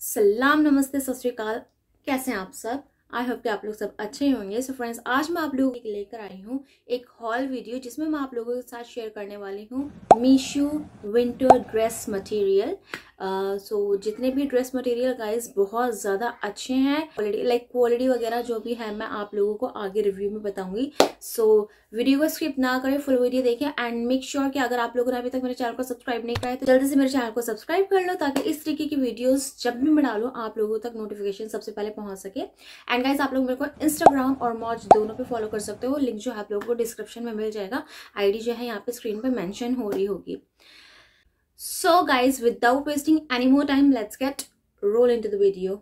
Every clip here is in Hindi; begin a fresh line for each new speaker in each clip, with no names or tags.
सलाम नमस्ते सत कैसे हैं आप सब आई होप कि आप लोग सब अच्छे होंगे सो फ्रेंड्स आज मैं आप लोगों के लेकर आई हूँ एक हॉल वीडियो जिसमें मैं आप लोगों के साथ शेयर करने वाली हूँ Meesho winter dress material so so, जितने भी ड्रेस मटेरियल गाइस बहुत ज़्यादा अच्छे हैं क्वालिटी लाइक क्वालिटी वगैरह जो भी है मैं आप लोगों को आगे रिव्यू में बताऊंगी सो so, वीडियो को स्किप ना करें फुल वीडियो देखें एंड मेक श्योर कि अगर आप लोगों ने अभी तक मेरे चैनल को सब्सक्राइब नहीं कराए है तो जल्दी से मेरे चैनल को सब्सक्राइब कर लो ताकि इस तरीके की वीडियोज़ जब भी मैं डालूँ आप लोगों तक नोटिफिकेशन सबसे पहले पहुँच सके एंड गाइज आप लोग मेरे को इंस्टाग्राम और मॉच दोनों पर फॉलो कर सकते हो लिंक जो आप लोगों को डिस्क्रिप्शन में मिल जाएगा आई जो है यहाँ पे स्क्रीन पर मैंशन हो रही होगी So guys, without wasting any more time, let's get roll into the video.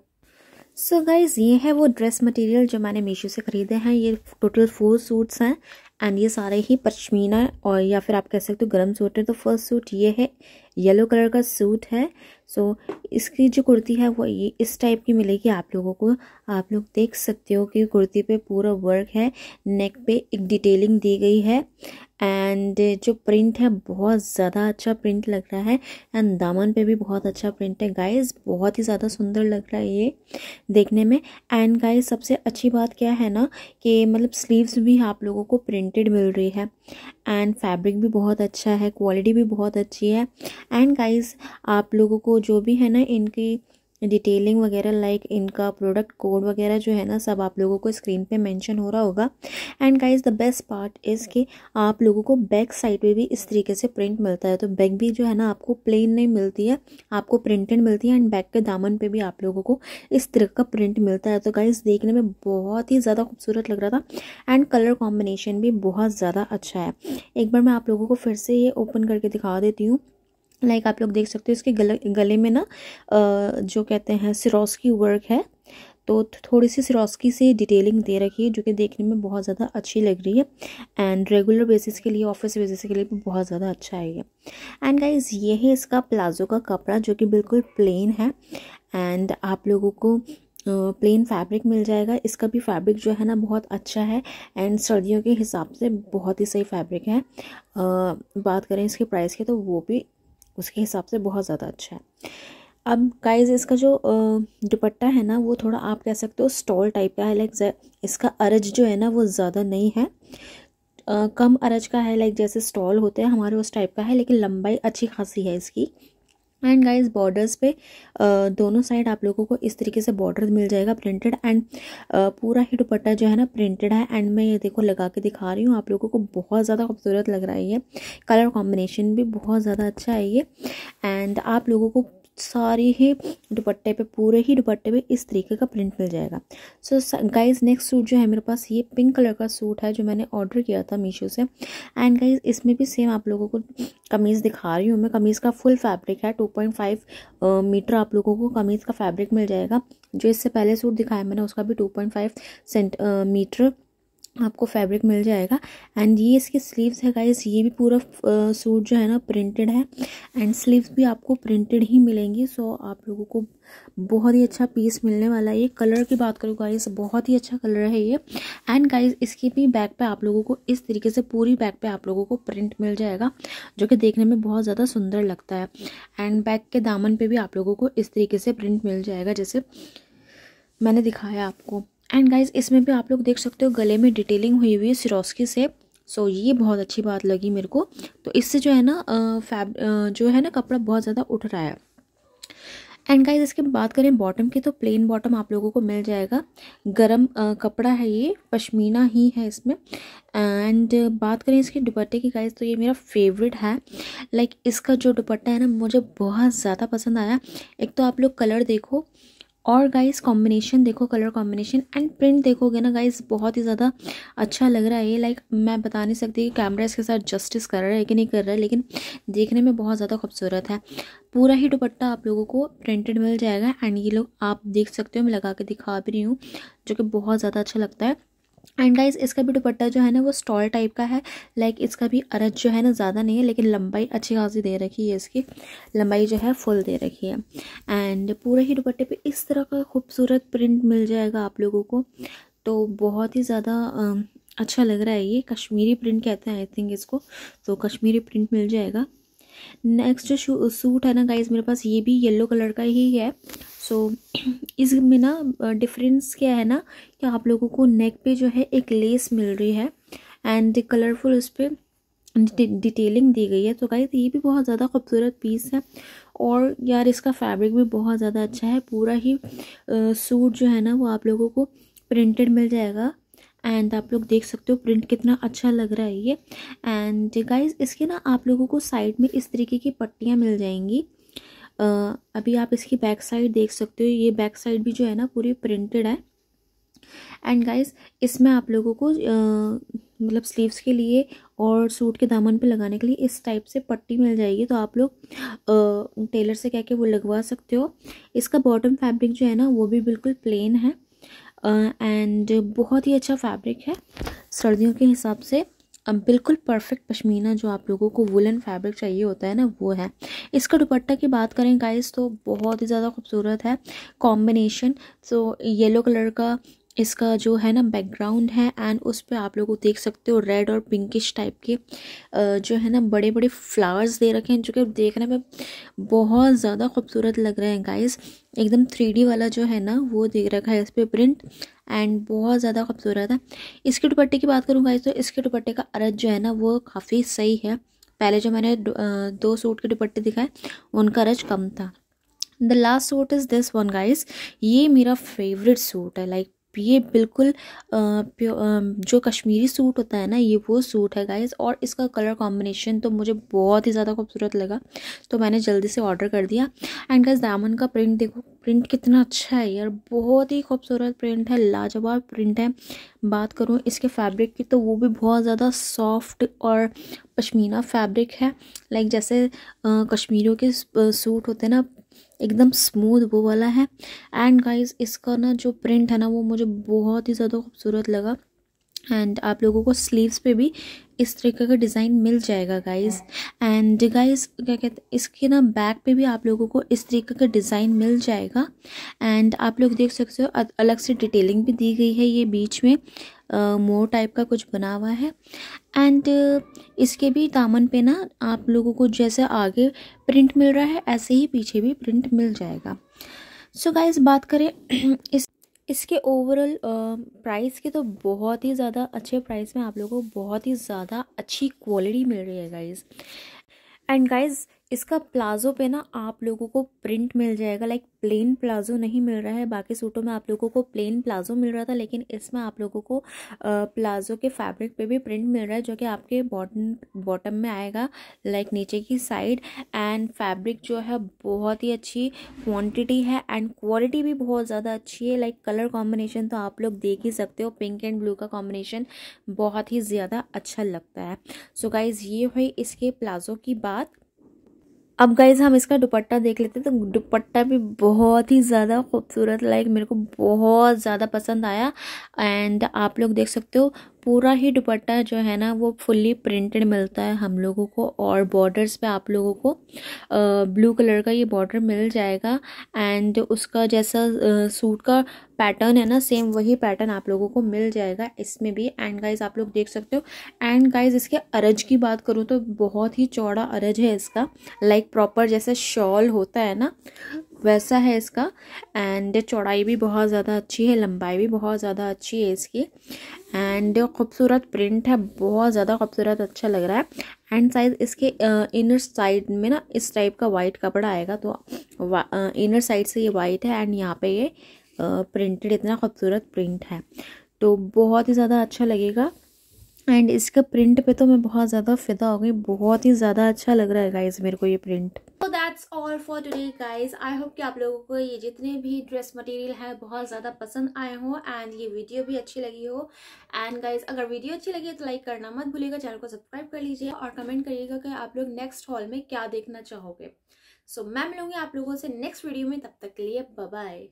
So guys ये है वो ड्रेस मटेरियल जो मैंने मीशो से ख़रीदे हैं ये टोटल फोर सूट्स हैं एंड ये सारे ही पश्मीना और या फिर आप कह सकते हो गर्म सूट है तो फर्स्ट सूट ये है येलो कलर का सूट है सो so, इसकी जो कुर्ती है वो ये इस टाइप की मिलेगी आप लोगों को आप लोग देख सकते हो कि कुर्ती पे पूरा वर्क है नेक पे एक डिटेलिंग दी गई है एंड जो प्रिंट है बहुत ज़्यादा अच्छा प्रिंट लग रहा है एंड दामन पे भी बहुत अच्छा प्रिंट है गाइस बहुत ही ज़्यादा सुंदर लग रहा है ये देखने में एंड गाइस सबसे अच्छी बात क्या है ना कि मतलब स्लीव्स भी आप लोगों को प्रिंटेड मिल रही है एंड फैब्रिक भी बहुत अच्छा है क्वालिटी भी बहुत अच्छी है एंड गाइस आप लोगों को जो भी है ना इनकी डिटेलिंग वगैरह लाइक इनका प्रोडक्ट कोड वगैरह जो है ना सब आप लोगों को स्क्रीन पे मेंशन हो रहा होगा and guys the best part is कि आप लोगों को बैक साइड पे भी इस तरीके से प्रिंट मिलता है तो बैक भी जो है ना आपको प्लेन नहीं मिलती है आपको प्रिंटेड मिलती है एंड बैक के दामन पे भी आप लोगों को इस तरह का प्रिंट मिलता है तो गाइज़ देखने में बहुत ही ज़्यादा खूबसूरत लग रहा था एंड कलर कॉम्बिनेशन भी बहुत ज़्यादा अच्छा है एक बार मैं आप लोगों को फिर से ये ओपन करके दिखा देती हूँ लाइक आप लोग देख सकते हो इसके गले गले में ना जो कहते हैं सिरोस की वर्क है तो थोड़ी सी सिरोस्की से डिटेलिंग दे रखी है जो कि देखने में बहुत ज़्यादा अच्छी लग रही है एंड रेगुलर बेसिस के लिए ऑफिस बेसिस के लिए भी बहुत ज़्यादा अच्छा है ये एंड गाइज ये है इसका प्लाजो का कपड़ा जो कि बिल्कुल प्लेन है एंड आप लोगों को प्लेन फैब्रिक मिल जाएगा इसका भी फैब्रिक जो है ना बहुत अच्छा है एंड सर्दियों के हिसाब से बहुत ही सही फैब्रिक है आ, बात करें इसके प्राइस की तो वो भी उसके हिसाब से बहुत ज़्यादा अच्छा है अब गाइज इसका जो दुपट्टा है ना वो थोड़ा आप कह सकते हो स्टॉल टाइप का है लाइक इसका अरज जो है ना वो ज़्यादा नहीं है आ, कम अरज का है लाइक जैसे स्टॉल होते हैं हमारे उस टाइप का है लेकिन लंबाई अच्छी खासी है इसकी एंड गाइस बॉर्डर्स पे दोनों साइड आप लोगों को इस तरीके से बॉर्डर मिल जाएगा प्रिंटेड एंड पूरा ही दुपट्टा जो है ना प्रिंटेड है एंड मैं ये देखो लगा के दिखा रही हूँ आप लोगों को बहुत ज़्यादा खूबसूरत लग रहा है ये कलर कॉम्बिनेशन भी बहुत ज़्यादा अच्छा है ये एंड आप लोगों को सारे ही दुपट्टे पे पूरे ही दुपट्टे पे इस तरीके का प्रिंट मिल जाएगा सो गाइज नेक्स्ट सूट जो है मेरे पास ये पिंक कलर का सूट है जो मैंने ऑर्डर किया था मीशो से एंड गाइज इसमें भी सेम आप लोगों को कमीज़ दिखा रही हूँ मैं कमीज़ का फुल फैब्रिक है टू पॉइंट फाइव मीटर आप लोगों को कमीज़ का फैब्रिक मिल जाएगा जो इससे पहले सूट दिखाया मैंने उसका भी two point five cent metre आपको फैब्रिक मिल जाएगा एंड ये इसके स्लीव्स है गाइस ये भी पूरा सूट जो है ना प्रिंटेड है एंड स्लीव्स भी आपको प्रिंटेड ही मिलेंगी सो आप लोगों को बहुत ही अच्छा पीस मिलने वाला है ये कलर की बात करूँ गाइस बहुत ही अच्छा कलर है ये एंड गाइस इसकी भी बैक पे आप लोगों को इस तरीके से पूरी बैक पे आप लोगों को प्रिंट मिल जाएगा जो कि देखने में बहुत ज़्यादा सुंदर लगता है एंड बैक के दामन पर भी आप लोगों को इस तरीके से प्रिंट मिल जाएगा जैसे मैंने दिखाया आपको एंड गाइज इसमें भी आप लोग देख सकते हो गले में डिटेलिंग हुई हुई है सिरोस्की से सो so, ये बहुत अच्छी बात लगी मेरे को तो इससे जो है ना फैब जो है ना कपड़ा बहुत ज़्यादा उठ रहा है एंड गाइज इसके बात करें बॉटम की तो प्लेन बॉटम आप लोगों को मिल जाएगा गरम कपड़ा है ये पश्मीना ही है इसमें एंड बात करें इसके दुपट्टे की गाइज तो ये मेरा फेवरेट है लाइक like, इसका जो दुपट्टा है ना मुझे बहुत ज़्यादा पसंद आया एक तो आप लोग कलर देखो और गाइस कॉम्बिनेशन देखो कलर कॉम्बिनेशन एंड प्रिंट देखोगे ना गाइस बहुत ही ज़्यादा अच्छा लग रहा है ये लाइक मैं बता नहीं सकती कि कैमरा इसके साथ जस्टिस कर रहा है कि नहीं कर रहा है लेकिन देखने में बहुत ज़्यादा खूबसूरत है पूरा ही दुपट्टा आप लोगों को प्रिंटेड मिल जाएगा एंड ये लोग आप देख सकते हो मैं लगा के दिखा भी रही हूँ जो कि बहुत ज़्यादा अच्छा लगता है एंड गाइज इसका भी दुपट्टा जो है ना वो स्टॉल टाइप का है लाइक इसका भी अरज जो है ना ज़्यादा नहीं है लेकिन लंबाई अच्छी खासी दे रखी है इसकी लंबाई जो है फुल दे रखी है एंड पूरे ही दुपट्टे पे इस तरह का खूबसूरत प्रिंट मिल जाएगा आप लोगों को तो बहुत ही ज़्यादा अच्छा लग रहा है ये कश्मीरी प्रिंट कहते हैं आई थिंक इसको तो कश्मीरी प्रिंट मिल जाएगा नेक्स्ट जो सूट है ना गाइज मेरे पास ये भी येलो कलर का ही है सो so, इसमें ना डिफरेंस क्या है ना कि आप लोगों को नेक पे जो है एक लेस मिल रही है एंड कलरफुल उस पर डिटेलिंग दी गई है तो गाइस ये भी बहुत ज़्यादा खूबसूरत पीस है और यार इसका फैब्रिक भी बहुत ज़्यादा अच्छा है पूरा ही सूट जो है ना वो आप लोगों को प्रिंटेड मिल जाएगा एंड आप लोग देख सकते हो प्रिंट कितना अच्छा लग रहा है ये एंड गाइस इसके ना आप लोगों को साइड में इस तरीके की पट्टियाँ मिल जाएंगी अभी आप इसकी बैक साइड देख सकते हो ये बैक साइड भी जो है ना पूरी प्रिंटेड है एंड गाइस इसमें आप लोगों को मतलब स्लीव्स के लिए और सूट के दामन पे लगाने के लिए इस टाइप से पट्टी मिल जाएगी तो आप लोग टेलर से कह के वो लगवा सकते हो इसका बॉटम फैब्रिक जो है ना वो भी बिल्कुल प्लेन है एंड बहुत ही अच्छा फैब्रिक है सर्दियों के हिसाब से अब बिल्कुल परफेक्ट पश्मीना जो आप लोगों को वुलन फैब्रिक चाहिए होता है ना वो है इसका दुपट्टा की बात करें गाइस तो बहुत ही ज़्यादा खूबसूरत है कॉम्बिनेशन सो येलो कलर का इसका जो है ना बैकग्राउंड है एंड उस पर आप लोगों देख सकते हो रेड और पिंकिश टाइप के जो है ना बड़े बड़े फ्लावर्स दे रखे हैं जो कि देखने में बहुत ज़्यादा खूबसूरत लग रहे हैं गाइस एकदम थ्री वाला जो है ना वो दे रखा है इस पर प्रिंट एंड बहुत ज़्यादा खूबसूरत है इसके दुपट्टे की बात करूँगा तो इसके दुपट्टे का अरज जो है ना वो काफ़ी सही है पहले जो मैंने दो सूट के दुपट्टे दिखाए उनका रज कम था the last suit is this one guys ये मेरा फेवरेट सूट है लाइक ये बिल्कुल जो कश्मीरी सूट होता है ना ये वो सूट है गाइस और इसका कलर कॉम्बिनेशन तो मुझे बहुत ही ज़्यादा खूबसूरत लगा तो मैंने जल्दी से ऑर्डर कर दिया एंड गाइस दामन का प्रिंट देखो प्रिंट कितना अच्छा है यार बहुत ही खूबसूरत प्रिंट है लाजवाब प्रिंट है बात करूँ इसके फैब्रिक की तो वो भी बहुत ज़्यादा सॉफ्ट और पश्मीना फैब्रिक है लाइक जैसे कश्मीरों के सूट होते हैं ना एकदम स्मूथ वो वाला है एंड गाइस इसका ना जो प्रिंट है ना वो मुझे बहुत ही ज़्यादा खूबसूरत लगा एंड आप लोगों को स्लीव्स पे भी इस तरीके का डिज़ाइन मिल जाएगा गाइस एंड गाइस क्या कहते हैं इसके ना बैक पे भी आप लोगों को इस तरीके का डिज़ाइन मिल जाएगा एंड आप लोग देख सकते हो अलग से डिटेलिंग भी दी गई है ये बीच में मोर टाइप का कुछ बना हुआ है एंड इसके भी दामन पे ना आप लोगों को जैसे आगे प्रिंट मिल रहा है ऐसे ही पीछे भी प्रिंट मिल जाएगा सो so गाइस बात करें इस इसके ओवरऑल प्राइस के तो बहुत ही ज़्यादा अच्छे प्राइस में आप लोगों को बहुत ही ज़्यादा अच्छी क्वालिटी मिल रही है गाइज़ एंड गाइज़ इसका प्लाजो पे ना आप लोगों को प्रिंट मिल जाएगा लाइक प्लेन प्लाजो नहीं मिल रहा है बाकी सूटों में आप लोगों को प्लेन प्लाजो मिल रहा था लेकिन इसमें आप लोगों को प्लाजो के फैब्रिक पे भी प्रिंट मिल रहा है जो कि आपके बॉटम बॉटम में आएगा लाइक नीचे की साइड एंड फैब्रिक जो है बहुत ही अच्छी क्वान्टिटी है एंड क्वालिटी भी बहुत ज़्यादा अच्छी है लाइक कलर कॉम्बिनेशन तो आप लोग देख ही सकते हो पिंक एंड ब्लू का कॉम्बिनेशन बहुत ही ज़्यादा अच्छा लगता है सो so गाइज़ ये हुई इसके प्लाजो की बात अब गाइज हम इसका दुपट्टा देख लेते हैं तो दुपट्टा भी बहुत ही ज़्यादा खूबसूरत लाइक मेरे को बहुत ज़्यादा पसंद आया एंड आप लोग देख सकते हो पूरा ही दुपट्टा जो है ना वो फुल्ली प्रिंटेड मिलता है हम लोगों को और बॉर्डर्स पे आप लोगों को ब्लू कलर का ये बॉर्डर मिल जाएगा एंड उसका जैसा सूट का पैटर्न है ना सेम वही पैटर्न आप लोगों को मिल जाएगा इसमें भी एंड गाइज आप लोग देख सकते हो एंड गाइज इसके अरज की बात करूँ तो बहुत ही चौड़ा अरज है इसका लाइक like प्रॉपर जैसे शॉल होता है ना वैसा है इसका एंड चौड़ाई भी बहुत ज़्यादा अच्छी है लंबाई भी बहुत ज़्यादा अच्छी है इसकी एंड खूबसूरत प्रिंट है बहुत ज़्यादा खूबसूरत अच्छा लग रहा है एंड साइज इसके इनर साइड में ना इस टाइप का वाइट कपड़ा आएगा तो इनर साइड से ये वाइट है एंड यहाँ पे ये प्रिंटेड इतना खूबसूरत प्रिंट है तो बहुत ही ज़्यादा अच्छा लगेगा एंड इसका प्रिंट पे तो मैं बहुत ज़्यादा फिदा हो गई बहुत ही ज़्यादा अच्छा लग रहा है गाइज मेरे को ये प्रिंट तो that's all for today guys I hope कि आप लोगों को ये जितने भी ड्रेस मटेरियल है बहुत ज़्यादा पसंद आए हो एंड ये वीडियो भी अच्छी लगी हो एंड गाइज अगर वीडियो अच्छी लगी है तो लाइक करना मत भूलिएगा चैनल को सब्सक्राइब कर लीजिए और कमेंट करिएगा कि आप लोग नेक्स्ट हॉल में क्या देखना चाहोगे सो so, मैं मिलूंगी आप लोगों से नेक्स्ट वीडियो में तब तक के लिए बाय